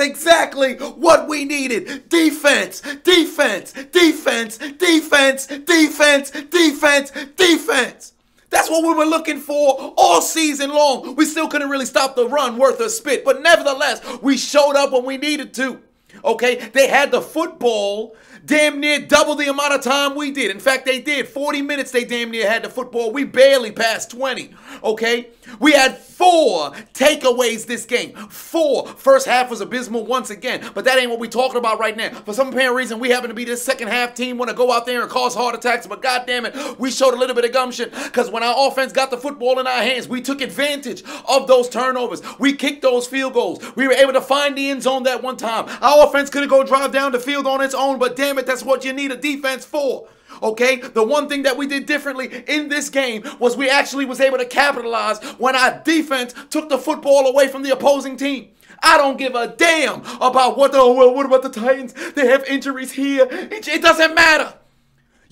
exactly what we needed. Defense, defense, defense, defense, defense, defense, defense. That's what we were looking for all season long. We still couldn't really stop the run worth a spit, but nevertheless, we showed up when we needed to. Okay, they had the football damn near double the amount of time we did. In fact, they did 40 minutes. They damn near had the football. We barely passed 20. Okay, we had Four takeaways this game. Four. First half was abysmal once again, but that ain't what we talking about right now. For some apparent reason, we happen to be this second half team, want to go out there and cause heart attacks, but God damn it, we showed a little bit of gumption because when our offense got the football in our hands, we took advantage of those turnovers. We kicked those field goals. We were able to find the end zone that one time. Our offense couldn't go drive down the field on its own, but damn it, that's what you need a defense for okay? The one thing that we did differently in this game was we actually was able to capitalize when our defense took the football away from the opposing team. I don't give a damn about what the, well, what about the Titans? They have injuries here. It, it doesn't matter.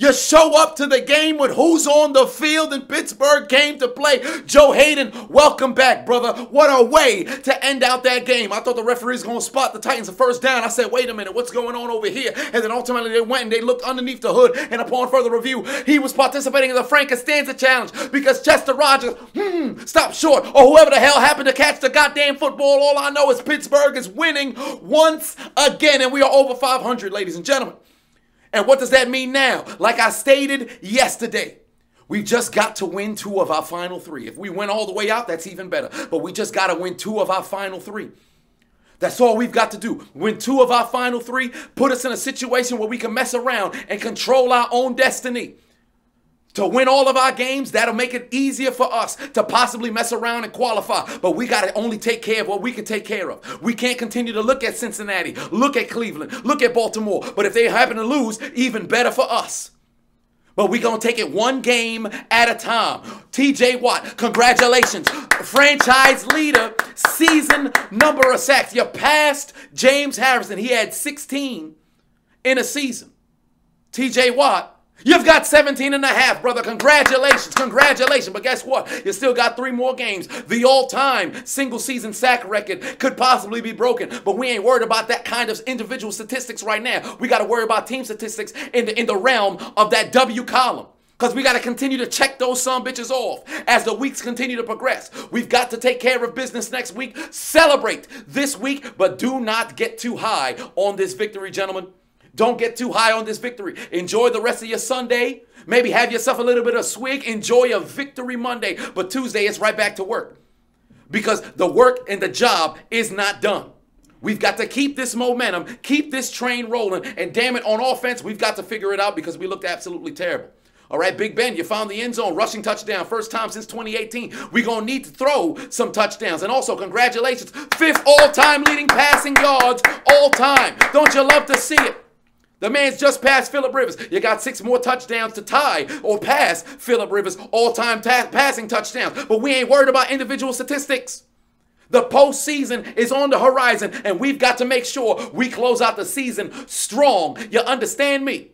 You show up to the game with who's on the field in Pittsburgh came to play. Joe Hayden, welcome back, brother. What a way to end out that game. I thought the referee's going to spot the Titans a first down. I said, wait a minute, what's going on over here? And then ultimately they went and they looked underneath the hood. And upon further review, he was participating in the Frankenstein challenge because Chester Rogers, hmm, stopped short or whoever the hell happened to catch the goddamn football. All I know is Pittsburgh is winning once again. And we are over 500, ladies and gentlemen. And what does that mean now? Like I stated yesterday, we just got to win two of our final three. If we win all the way out, that's even better. But we just got to win two of our final three. That's all we've got to do. Win two of our final three, put us in a situation where we can mess around and control our own destiny to win all of our games, that'll make it easier for us to possibly mess around and qualify. But we got to only take care of what we can take care of. We can't continue to look at Cincinnati, look at Cleveland, look at Baltimore. But if they happen to lose, even better for us. But we going to take it one game at a time. TJ Watt, congratulations. Franchise leader, season number of sacks. You passed James Harrison. He had 16 in a season. TJ Watt You've got 17 and a half, brother. Congratulations, congratulations. But guess what? You still got three more games. The all time single season sack record could possibly be broken, but we ain't worried about that kind of individual statistics right now. We got to worry about team statistics in the, in the realm of that W column. Because we got to continue to check those some bitches off as the weeks continue to progress. We've got to take care of business next week. Celebrate this week, but do not get too high on this victory, gentlemen. Don't get too high on this victory. Enjoy the rest of your Sunday. Maybe have yourself a little bit of swig. Enjoy a victory Monday. But Tuesday, it's right back to work because the work and the job is not done. We've got to keep this momentum, keep this train rolling. And damn it, on offense, we've got to figure it out because we looked absolutely terrible. All right, Big Ben, you found the end zone, rushing touchdown, first time since 2018. We're going to need to throw some touchdowns. And also, congratulations, fifth all time leading passing yards all time. Don't you love to see it? The man's just passed Philip Rivers. You got six more touchdowns to tie or pass Philip Rivers' all-time passing touchdowns. But we ain't worried about individual statistics. The postseason is on the horizon, and we've got to make sure we close out the season strong. You understand me?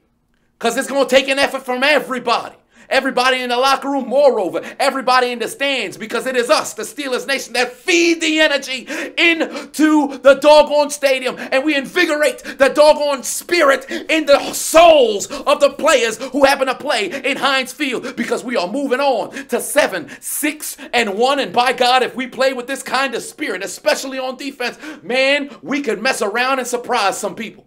Because it's going to take an effort from everybody everybody in the locker room, moreover, everybody in the stands, because it is us, the Steelers Nation, that feed the energy into the doggone stadium and we invigorate the doggone spirit in the souls of the players who happen to play in Heinz Field because we are moving on to seven, six, and one. And by God, if we play with this kind of spirit, especially on defense, man, we could mess around and surprise some people.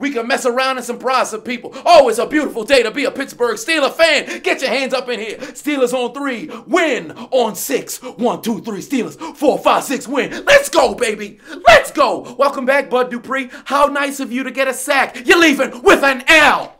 We can mess around and surprise some people. Oh, it's a beautiful day to be a Pittsburgh Steelers fan. Get your hands up in here. Steelers on three, win on six. One, two, three, Steelers. Four, five, six, win. Let's go, baby. Let's go. Welcome back, Bud Dupree. How nice of you to get a sack. You're leaving with an L.